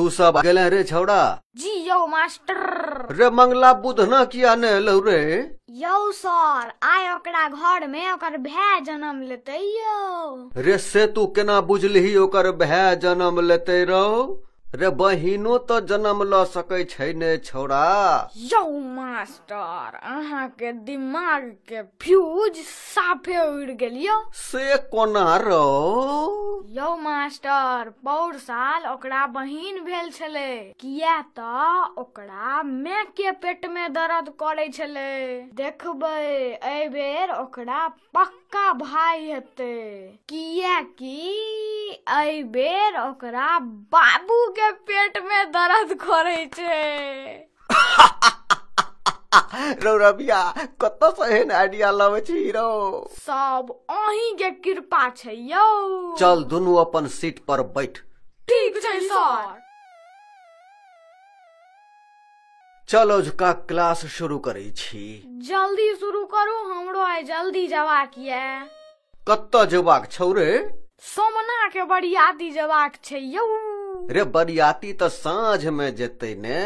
तू सब आ गए रे छौड़ा जी यो मास्टर रे मंगला बुध न किया ने लो रे यो सर आय ओकरा घर में ओकर भाय जन्म लेते यो रे से तू केना बुझलही ओकर भाय जन्म लेते रहो रे बहिनो तो जन्म ल सके छै ने छौड़ा यौ मास्टर अहाँ के दिमाग के फ्यूज साफे उड़ गेलियो से कोना रो यौ मास्टर पौर साल ओकरा बहिन भेल छले किया त ओकरा माय के पेट में दर्द करे छले देखबै ए बेर ओकरा पक्का भाई हेते किया की एहि बेर ओकरा बाबू के पेट में दर्द करे छे रो रबिया कत से एहन आइडिया लवे छी रो सब अहीं के कृपा छे यो चल दुनु अपन सीट पर बैठ ठीक छै सर चलो झुका क्लास शुरू करै छी जल्दी शुरू करू हमरो आइ जल्दी जवाक ये कत जवाक छौ रे सोमना के बरियाती जवाक छै यौ रे बरियाती तो साँझ में जेते ने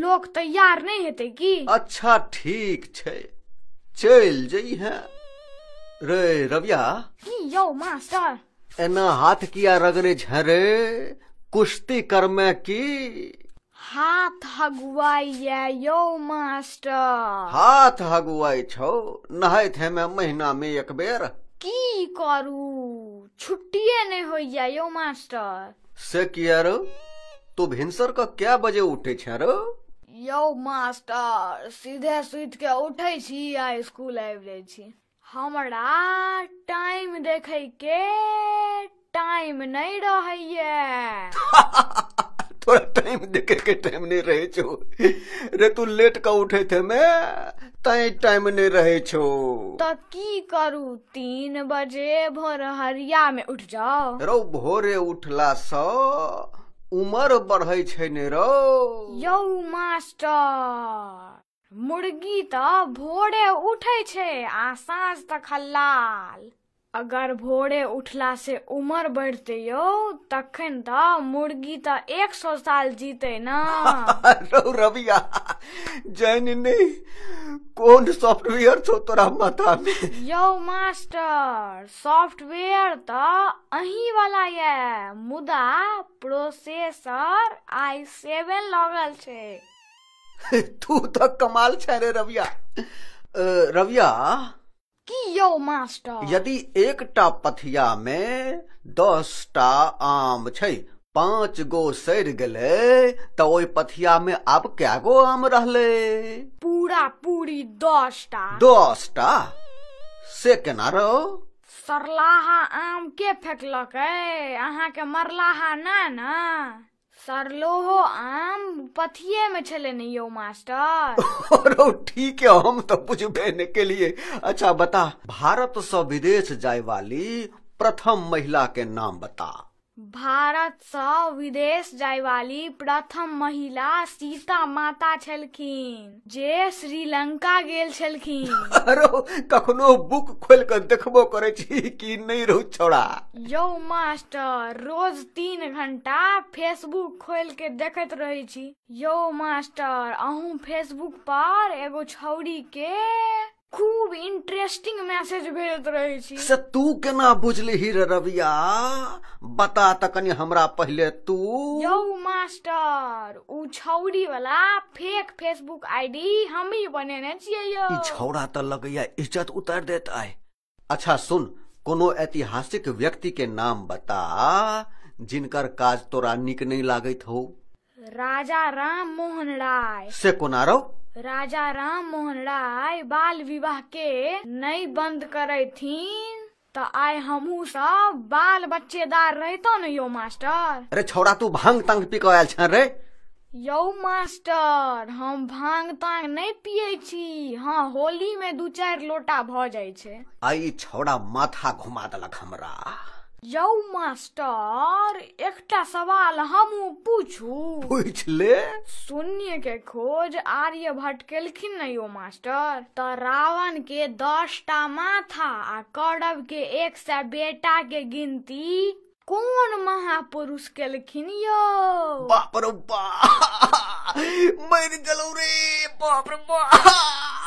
लोग तैयार नहीं हेते की अच्छा ठीक छे चल जई है रे रविया की यौ मास्टर एना हाथ किया रगड़े झरे कुश्ती कर में की हाथ है यो मास्टर हाथ हगुआई छो नहाए थे मैं महीना में एक बेर की करू छुट्टिए नहीं हो जायो मास्टर से किया रो तू तो भिनसर का क्या बजे उठे रो यो मास्टर सीधे सुत के उठे छी आ स्कूल आइब जाय छी हमरा टाइम देखे के टाइम नहीं रहे थोड़ा टाइम देखे के टाइम नहीं रहे छो रे तू लेट का उठे थे मैं तय टाइम नहीं रहे छो तो की करू तीन बजे भोर हरिया में उठ जाओ रो भोरे उठला स उमर बढ़े छे ने रो यौ मास्टर मुर्गी तो भोरे उठे छे आ सांस तो खल्लाल अगर भोरे उठला से उम्र बढ़ते यो तखन त मुर्गी त एक सौ साल जीते ना रविया जैननी कौन सॉफ्टवेयर छो तोरा माथा में यो मास्टर सॉफ्टवेयर त अही वाला ये मुदा प्रोसेसर आई सेवन लगल छे तू त तो कमाल छे रे रविया रविया कियो मास्टर यदि एक टा पथिया में दस टा आम छ पांच गो सर गले तो ओ पथिया में अब क्या गो आम रहले पूरा पूरी दस टा दस टा से केना रहो सरलाहा आम के फेंकलक अहा के मरलाहा ना ना सरलोहो आम पथिये में चले नहीं हो मास्टर और ठीक है हम तो कुछ बहने के लिए अच्छा बता भारत से विदेश जाए वाली प्रथम महिला के नाम बता भारत से विदेश जाय वाली प्रथम महिला सीता माता छलखिन जे श्रीलंका गेल छलखिन कखनो बुक खोल कर देखबो करे छी कि नहीं रहू छोड़ा यो मास्टर रोज तीन घंटा फेसबुक खोल के देखत रहे छी यो मास्टर अहू फेसबुक पर एगो छौड़ी के इंटरेस्टिंग मैसेज भेजत रहे छी से तू केना बुझलिही रे रविया बता त कनी हमरा पहले तू यो मास्टर उ छौरी वाला फेक फेसबुक आईडी हम ही बनेने छिए यो ई छौरा त लगैया इज्जत उतार देत आए अच्छा सुन कोनो ऐतिहासिक व्यक्ति के नाम बता जिनकर काज तोरा निक नहीं लागत हो राजा राम मोहन राय से कोना रहो राजा राम मोहन राय बाल विवाह के नहीं बंद करे थी तो आए हमू सब बाल बच्चेदार तो न यो मास्टर अरे छोड़ा तू भांग तंग पी कर छ रे यो मास्टर हम भांग तांग नहीं पिए छी हाँ होली में दू चार लोटा भ जाए छे आई छोड़ा माथा घुमा दलक हमरा यौ मास्टर एक सवाल हम पूछू पूछ ले शून्य के खोज आर्य केलखिन न यौ मास्टर त रावण के दस टा माथा आ कौरव के एक से बेटा के गिनती कौन महापुरुष केलखिन यौ बाप रे बाप मर जलौ रे बाप रे बाप